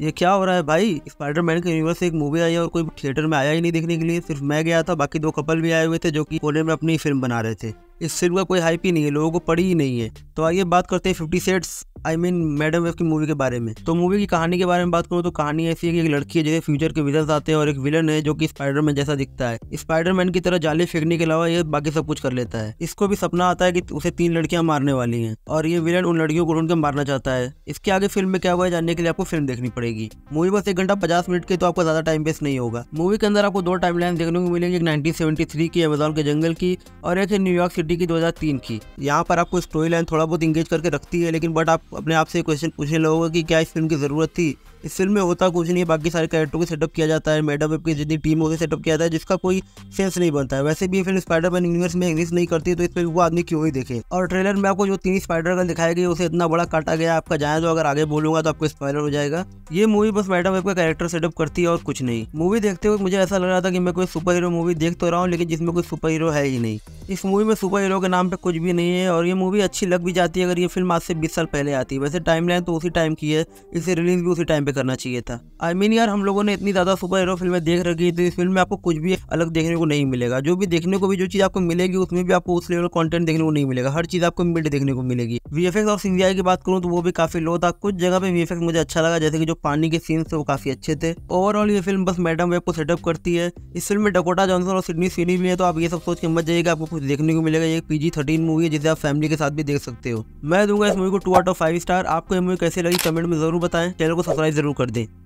ये क्या हो रहा है भाई स्पाइडरमैन के यूनिवर्स एक मूवी आई है और कोई थिएटर में आया ही नहीं देखने के लिए सिर्फ मैं गया था बाकी दो कपल भी आए हुए थे जो कि कोने में अपनी फिल्म बना रहे थे इस फिल्म का कोई हाइप ही नहीं है लोगों को पड़ी ही नहीं है तो आइए बात करते हैं fifty sets I mean Madam Web की मूवी के बारे में तो मूवी की कहानी के बारे में बात करूँ तो कहानी ऐसी है कि एक लड़की है जो फ्यूचर के विजर्स आते हैं और एक विलन है जो कि स्पाइडरमैन जैसा दिखता है स्पाइडरमैन की तरह जाली फेंकने के अलावा ये बाकी सब कुछ कर लेता है इसको भी सपना आता है कि उसे तीन लड़कियां मारने वाली हैं और ये विलन उन लड़कियों को ढूंढ के मारना चाहता है इसके आगे फिल्म में क्या हुआ जानने के लिए आपको फिल्म देखनी पड़ेगी मूवी बस एक घंटा पचास मिनट की तो आपको ज्यादा टाइम वेस्ट नहीं होगा मूवी के अंदर आपको दो टाइम लाइन देखने को मिलेगी एक नाइनटीन की अमेजोन के जंगल की और एक न्यूयॉर्क सिटी की दो की यहाँ पर आपको स्टोरी लाइन थोड़ा बहुत इंगेज करके रखती है लेकिन बट आप अपने आप से क्वेश्चन पूछने लगोगे कि क्या इस फिल्म की ज़रूरत थी इस फिल्म में होता कुछ नहीं है बाकी सारे कैरेक्टरों को सेटअप किया जाता है मैडम की जितनी टीम होती सेटअप किया जाता है जिसका कोई सेंस नहीं बनता है वैसे भी ये फिल्म मैन यूनिवर्स में एग्जिस्ट नहीं करती तो इस फिल्म को आदमी क्यों ही देखे और ट्रेलर में आपको जो तीन स्पाइडर का दिखाई गई उसे इतना बड़ा काटा गया आपका जाए तो अगर आगे बोलूंगा तो आपको स्पाइलर हो जाएगा ये मूवी बस मैडम वेब का कैरेक्टर सेटअप करती है और कुछ नहीं मूवी देखते हुए मुझे ऐसा लग रहा था कि मैं कोई सुपर हीरो मूवी देख तो रहा हूँ लेकिन जिसमें कोई सुपर हीरो है ही नहीं इस मूवी में सुपर हीरो के नाम पे कुछ भी नहीं है और ये मूवी अच्छी लग भी जाती है अगर ये फिल्म आज से 20 साल पहले आती है वैसे टाइमलाइन तो उसी टाइम की है इसे रिलीज भी उसी टाइम पे करना चाहिए था आई I मीन mean यार हम लोगों ने इतनी ज़्यादा सुपर हीरो फिल्में देख रखी तो इस फिल्म में आपको कुछ भी अलग देखने को नहीं मिलेगा जो भी देखने को भी जो चीज़ आपको मिलेगी उसमें भी आपको उस लेवल कॉन्टेंट देखने को नहीं मिलेगा हर चीज़ आपको मिड देखने को मिलेगी वी और सीजीआई की बात करूँ तो वो भी काफ़ी लो था कुछ जगह पे वी मुझे अच्छा लगा जैसे कि जो पानी के सीन थे वो काफ़ी अच्छे थे ओवरऑल ये फिल्म बस मैडम वेब को सेटअप करती है इस फिल्म में डकोटा जॉनसन और सिडनी सीनी भी है तो आप ये सब सोच के मत जाइएगा आपको कुछ देखने को मिलेगा ये पीजी थर्टीन मूवी है जिसे आप फैमिली के साथ भी देख सकते हो मैं दूंगा इस मूवी को two out of five star आपको ये मूवी कैसे लगी कमेंट में जरूर बताएं चैनल को सब्सक्राइब जरूर कर दें